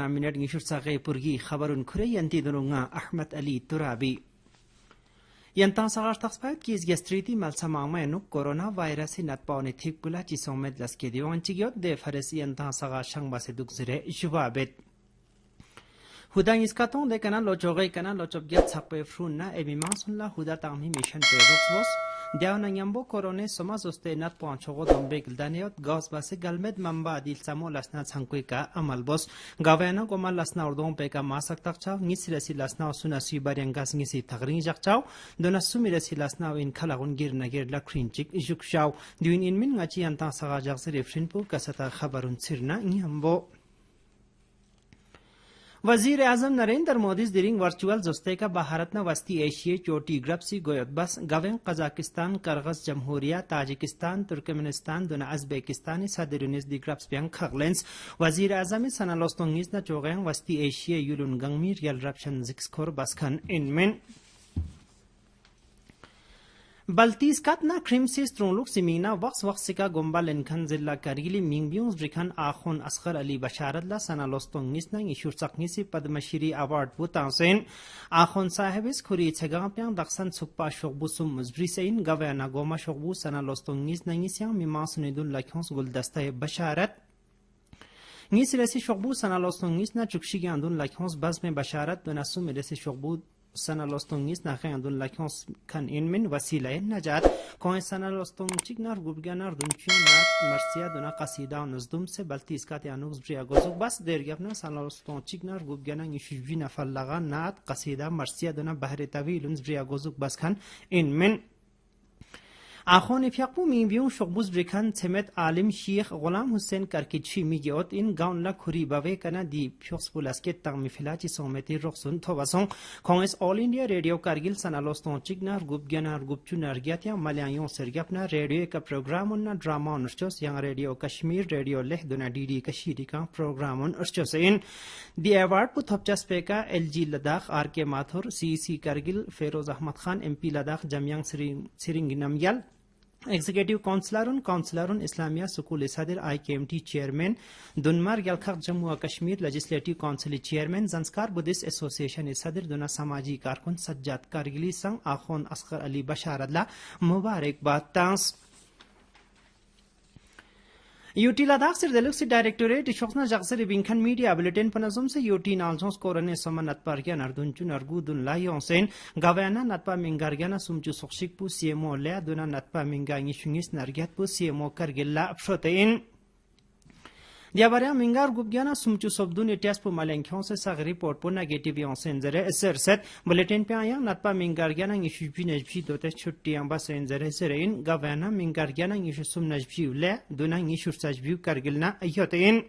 نامینیٹنگ ایشو سا گئی پرگی خبرن کرے یانتی دونوں احمد علی ترابی یانتا سا گاش تاخ سپایت کیز گستریتی مال سا نو کورونا وائرس نات پاونے تھیک گلا چی سو مے دلس دیون چی گوت دے فرسی یانتا سا گا شنگ باسے دک زرے ایشو بابت ہودان اس کاتون دے کنا لوچو گئی میشن Diawna nyambo korone soma zoste nat po anchogo dombe gildaneot gaos base galmed mamba adil samo lasna tsangkwe ka amal bos. Gawayana goma lasna ordoon pe ka masak tak chao, ngis resi lasna osu na sui bariang gas ngisi tagringi lasna o in kalagun gir na gir la krin chik juk chao. Diwin inmin ngachi yantang saga jak zirifrin po kasata khabarun वजीर आजम नरेंद्र मोदी दिरिंग virtual का भारत ने वस्ती Asia चोटी ग्रपसी गोयतबस गवेंग कजाकिस्तान करगज जमहूरिया ताजिकिस्तान तुर्कमेनिस्तान दुना अजबेकिस्तानी सदर दि ग्रप्स ब्यांग खगलेंस वजीर आजम सनालोस्तोंगिस न चौगैंग वस्ती एशिया यूलुन गंगमीर यल रपशन खोर बसखन इनमिन Baltiiskat-na krimsiz tronluk simina vaqs vaqsika gombalenkan zilla karili mingbiuns rikan akhon asghar ali basharat la sana lostongis nang ishurtsaqngisi padmashiri award butansen akhon sahibis khuri chega pyang daksan sukpa shogbu sum muzbrisein gavana goma shogbu sana lostongis nang isyang mimas nidul lakhons guldastaye basharat ngis resi shogbu sana lostongis na chukshigi andun lakhons bazme basharat donasum resi shogbu Sana sanalostongiz naxayandun lakons kan inmin vasilay najat kon sanalostonchik nar gubganar dunchion nat marsiya duna qasida nuzdum se balti iskat yanuz briya gozuk bas der gapna sanalostonchik nar gubganan ishujvi nafallaga nat qasida marsiya duna bahri tavilun briya gozuk bas kan inmin Axoni fiaqumi biu shoqbuz brikan temet alim Sheikh Ghulam Hussein Karkichi migiot in gaunla khuri bawe kana di phyox pulaske tang mi filachi someti roxsun thobasong Congress All India Radio Kargil sanalos ton chignar gubgyanar gubchunar gyatya malayon sergapna radio ka program onna drama on urchos yang radio Kashmir radio Leh duna DD kashiri ka program on urchos in the award pu thopcha speka LG Ladakh RK Mathur CC Kargil Feroz Ahmad Khan MP Ladakh Jamyang Siring Siring Namyal executive councilorun councilorun islamia sukul isadir IKMT chairman dunmar yalkhaq jammu va kashmir legislative council chairman zanskar buddhist association isadir duna samaji karkun sajjad kargili sang akhon asghar ali basharadla mubarakbad tans Uogila dagsir dilho gsi directoratek t 支持 ahaha Raqsari binjئ nkhayn media bilinsk koydoogayme Zyuogdy naqoffsho sercaz nik snk clar Hopefully my friends will watch and learn dung jkayoshç kuz nyaar Laiyye Motsiano Qp Oyneinakaymeengoyey anpui bookt disk asflay Faculty and show, at security will observe Xie mo lyasne zil jabilta nakaq Diabarean Gubgiana Sumchu Sobdun Etiaspo Malenkion Sag report po negative yon senzere eserset bulletin pe ayang natpa mingargiana ngishipji nejpji dote chutti amba senzere serein gavana mingargiana ngishusum nejpji ule duna ngishursajbi kargilna ayotein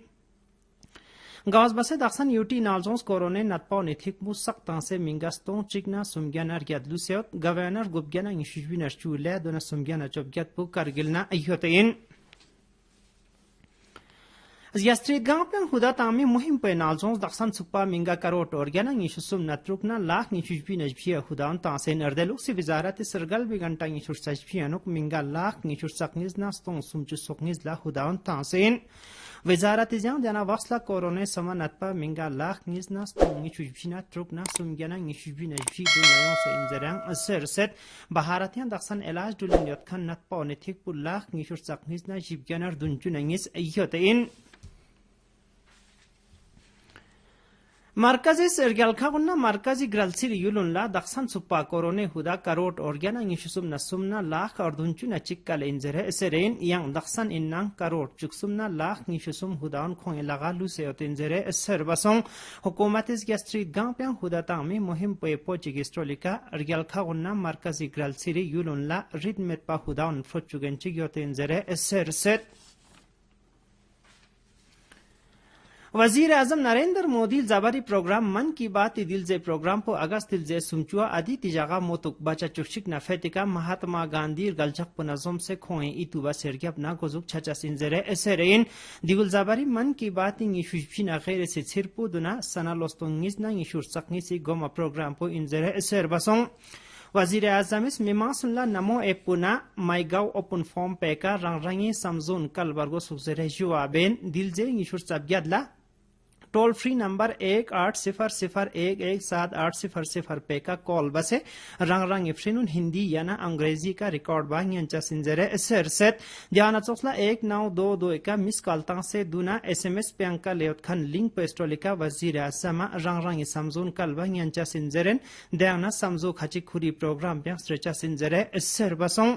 Gaz base daxsan yuti nalzons korone natpa netlik bu sak tanse mingaston chigna sumgyanar gyad lusiot gavanar gubgyana ngishijbi nashchu ule duna sumgyana chobgyat bu kargilna ayotein yastri gang pen huda ta mi muhim pe na zong da san chup pa minga karo to or gyanang ishu sum na truk na la ni chu pi na ji phi huda an ta sen er de lu si wizarat sirgal bi ganta ni chu sa phi anuk minga la ni chu sak ni zna stong sum chu sok ni zla huda an ta sen wizarat ji jan na wasla korone sama nat pa minga la ni zna stong ni chu phi na truk na sum gyanang ni na ji du na set baharat yan da elaj dulin yot khan nat pa ne thik pu la ni chu sak ni zna jib markazi sergalkaguna markazi gralsiri yulunla daqsan suppa korone huda karot organa ngishisumna sumna lah kardunchuna chikkal inzere eserein yang daqsan innan karot chuksumna lah ngishisum hudaon khong ilaga luseyot inzere eser basong hukumatiz gastri gampyang huda tangmi muhim pepo chigistrolika ergalkaguna markazi gralsiri yulunla ritmet pa hudaon frochugen chigiyot inzere eser set वजीर आजम नरेंद्र मोदी जबारी program Mann Ki बात दिल जे programme पो अगस्त जे सुमचुआ आदि तिजागा मोतुक बचा चुक्षिक नफेतिका महात्मा गांधी गलचक पुनजम से खोए इतुवा सेरगियब ना गोजुक छचा सिंजरे एसेरेन दिगुल जबारी मन की बात इंग शुशिन अखेर से सिरपु दुना सना लोस्तोंगिस ना इंग शुरसकनी सी गोमा प्रोग्राम पो इंजरे एसेर बसों वजीर अजम इस मिमासुल्ला नमो एपुना माइगाव ओपन फॉर्म पेका रंग रंगी समजून कल वर्गो सुजरे जुआबेन दिलजे इंग शुरसब गदला टोल फ्री नंबर एक आठ सिफर सिफर एक एक सात आठ सिफर सिफर पे का कॉल बसे रंग रंग इफ्रिन हिंदी ना अंग्रेजी का रिकॉर्ड बांग यांच्या ध्यान चौसला एक नौ दो दो का मिस कॉल तंग से दुना एस एम एस प्रियंका लेवत खान लिंक पेस्टोलिका वजीर आजम रंग रंग समजून कल बांग यांच्या सिंजरेन द्यांगना खाची खुरी प्रोग्राम प्यांग सिंजरे सर बसों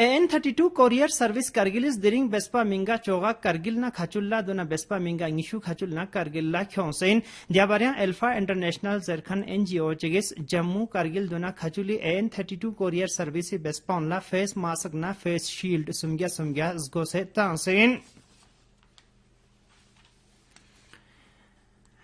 N thirty two courier Kargil कार्गिलीस दिरिंग बेस्पा मिंगा चोगा करगिल ना खाचुल्ला दोना बेस्पा मिंगा इंगशू खाचुल्ला कार्गिल्ला ख्योंसेन द्याबार्या एल्फा इंटरनेशनल जरखन एनजीओ चिगिस जम्मू करगिल दोना खाचुली N thirty two courier service बेस्पा फेस मासक ना फेस शील्ड सुमग्या सुमग्या से तांसेन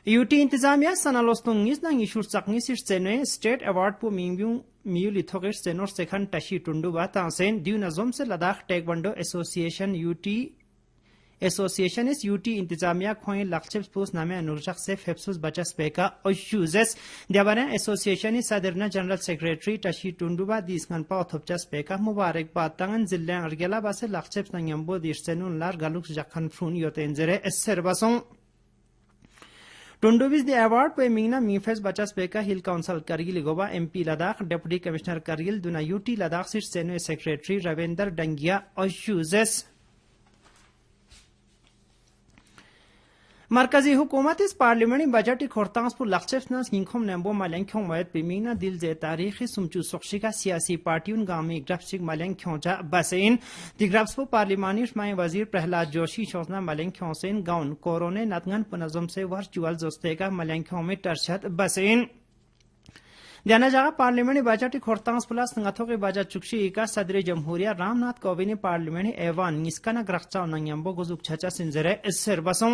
UT intizamiya sana lostung ngis na ngishur chak ngisir chenwe state award po mingbyung miyu li thokir chenor sekhan tashi tundu ba taan sen diw na zomse ladakh taekwondo association UT association is UT intizamiya khoin lakchep spus name anurchak se fepsus bacha speka oishu zes diabane association is adirna general secretary tashi tundu ba di iskan pa othopcha speka mubarek ba taan zillen argela base lakchep na ngembo jakhan frun yote enzere टुंडुबिज ने award पे मिंगना मीफेज बचास बेका hill council Kargil गोवा MP Ladakh deputy commissioner Kargil दुना UT Ladakh सीट सेनो secretary Ravinder Dangia और यूजेस markaziy hukumat is parlimani bajati khortans pu lakhchefna hinkhom nembo malang khong wayat pimina dil ze tarikhi sumchu sokhshika siyasi partiun gami grafsik malang khong ja basin digraps pu parlimani shmai wazir prahlad Joshi शोजना मलिंग ख्योसेन गाउन कोरोने नतंगन पुनजम से virtual जोस्तेगा mulling ख्यो में टर्शत बसेन ध्यान जागा पार्लियामेंट बाजाटी खोरतांस प्लस संगठों के बजट चुक्षी इका सदर जमहूरिया रामनाथ कोविंद पार्लियामेंट एवान निस्काना ग्रखचा नंगयम्बो गुजुक छचा सिंजरे सिर बसों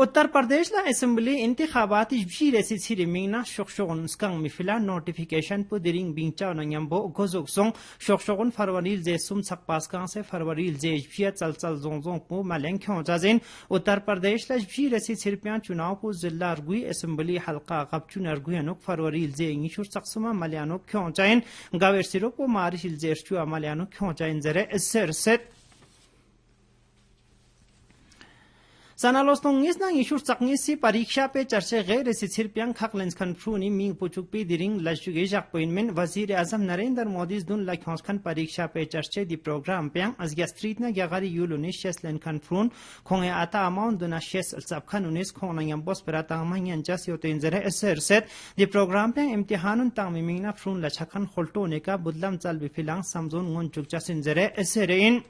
उत्तर प्रदेशदा असम्बली इंतखाबाती रेसि सिरी मिंगना शोकशोगन स्कंग मिफिला नोटिफिकेशन पु पुदिरिंग बिंगचा गोजोक सोंग शोकशोगन फरवरी जे सुम कांग से फरवरी जे जिया चलचल जों पु मालेंख्यो जाजिन उत्तर प्रदेश ला जीरेसी सिरपिया चुनाव पु जिला रगुई असम्बली हलका गपचुन अनु फरवरी जे इंगिशुर सक्समा माल्यानुक ख्यो जाइन गावेर सिरो पु मारिशिल जे स्टुआ माल्यानुक ख्यो जाइन जरे सेट सानालोस्तों इसना इशुर चकनीसी परीक्षा पे चर्चे गैर सिथिर प्यंग खक लेंसखन फ्रूनी मिंग पुचुकपी दिरिंग लजुगे जकपोइनमेन वजीर आजम नरेंद्र मोदी दुन लखौसखन परीक्षा पे चर्चे दी प्रोग्राम प्यंग अजग्या स्ट्रीट ने ग्यागारी यूल उन्नीस शेस लेंखन फ्रून खोंगे आता अमाउन दुना शेस सबखन उन्नीस खोना यम बोस परा तामह यंचस योते इंजरे एसर सेत दी प्रोग्राम प्यंग इम्तिहानुन तामी मिंगना फ्रून लछखन खोल्टोने का बुदलम चल बिफिलांग समजोन गुन चुकचस इंजरे एसरेन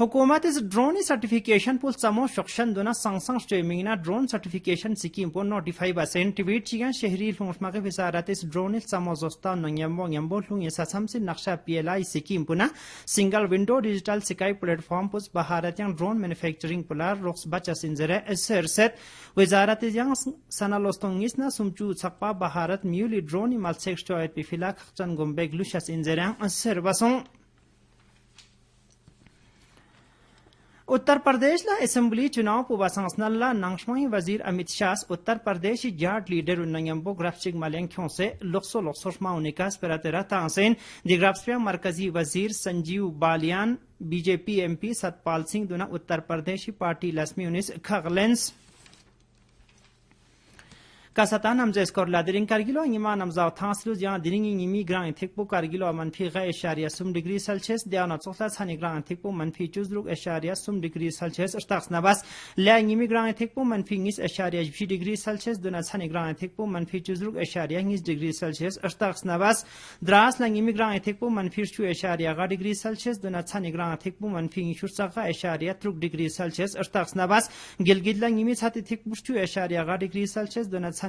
हुकूमत इस ड्रोन सर्टिफिकेशन पुल समो शख्सन दुना संसंग स्टेमिंगना ड्रोन सर्टिफिकेशन सिकीम पुल नोटिफाई बसेन ट्वीट चिया शहरी हुक्मा के वजारत इस ड्रोन समो जोस्ता नंगयम्बो यम्बो लुंग इसम से नक्शा पीएलआई सिकीम पुना सिंगल विंडो डिजिटल सिकाई प्लेटफॉर्म पुस भारत यंग ड्रोन मैन्युफैक्चरिंग पुला रोक्स बचा सिंजरे इसरसत वजारत यंग सनालोस्तोंगिस ना सुमचू सकपा भारत म्यूली ड्रोन इमल सेक्स टॉयट पिफिला खचन गुम्बेग लुशस इंजरे इसर बसों उत्तर प्रदेश ला असेंबली चुनाव पुवासांस नल्ला नंगशमाई वजीर अमित शाह उत्तर प्रदेश जाट लीडर उन्नयंबो ग्राफचिक मलेंख्यों से लोकसो लोकसभा उनिकास पराते रहता आसेन दिग्राफ्सिया मरकजी वजीर संजीव बालियान बीजेपी एमपी सतपाल सिंह दुना उत्तर प्रदेश पार्टी लक्ष्मी उन्नीस खगलेंस كاساتان امزا اسكور لادرين كارجيلو ان يمان امزا تاسلو جان دينين يمي جران تيكبو كارجيلو منفي غا اشاريا سم ديجري سلسيس ديانا تسوتلا ساني جران تيكبو منفي جزلوك اشاريا سم ديجري سلسيس اشتاقس نباس لا يمي جران تيكبو منفي نيس اشاريا جبشي ديجري سلسيس دونا ساني جران تيكبو منفي جزلوك اشاريا نيس ديجري سلسيس اشتاقس نباس دراس لا يمي جران تيكبو منفي شو اشاريا غا ديجري سلسيس دونا ساني جران تيكبو منفي نيشورسا غا اشاريا تروك ديجري سلسيس اشتاقس نباس جلجيد لا يمي ساتي تيكبو شو اشاريا غا ديجري سلسيس دونا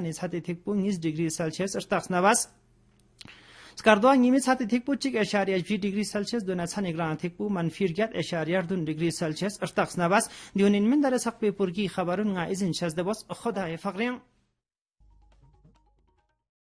ᱥᱟᱛᱮ ᱛᱷᱤᱠᱯᱩ ᱪᱤᱠ 20 ᱡᱤᱨᱚ ᱫᱚᱜᱟᱱ ᱥᱟᱛᱮ ᱛᱷᱤᱠᱯᱩ ᱪᱤᱠ ᱮᱥᱟᱨᱤᱭᱟ ᱡᱤᱨᱚ ᱫᱚᱜᱟᱱ ᱥᱟᱛᱮ ᱛᱷᱤᱠᱯᱩ ᱪᱤᱠ ᱮᱥᱟᱨᱤᱭᱟ ᱡᱤᱨᱚ ᱫᱚᱜᱟᱱ ᱥᱟᱛᱮ ᱛᱷᱤᱠᱯᱩ ᱪᱤᱠ ᱮᱥᱟᱨᱤᱭᱟ ᱡᱤᱨᱚ ᱫᱚᱜᱟᱱ ᱥᱟᱛᱮ ᱛᱷᱤᱠᱯᱩ ᱪᱤᱠ ᱮᱥᱟᱨᱤᱭᱟ ᱡᱤᱨᱚ ᱫᱚᱜᱟᱱ ᱥᱟᱛᱮ ᱛᱷᱤᱠᱯᱩ ᱪᱤᱠ ᱮᱥᱟᱨᱤᱭᱟ ᱡᱤᱨᱚ ᱫᱚᱜᱟᱱ ᱥᱟᱛᱮ ᱛᱷᱤᱠᱯᱩ ᱪᱤᱠ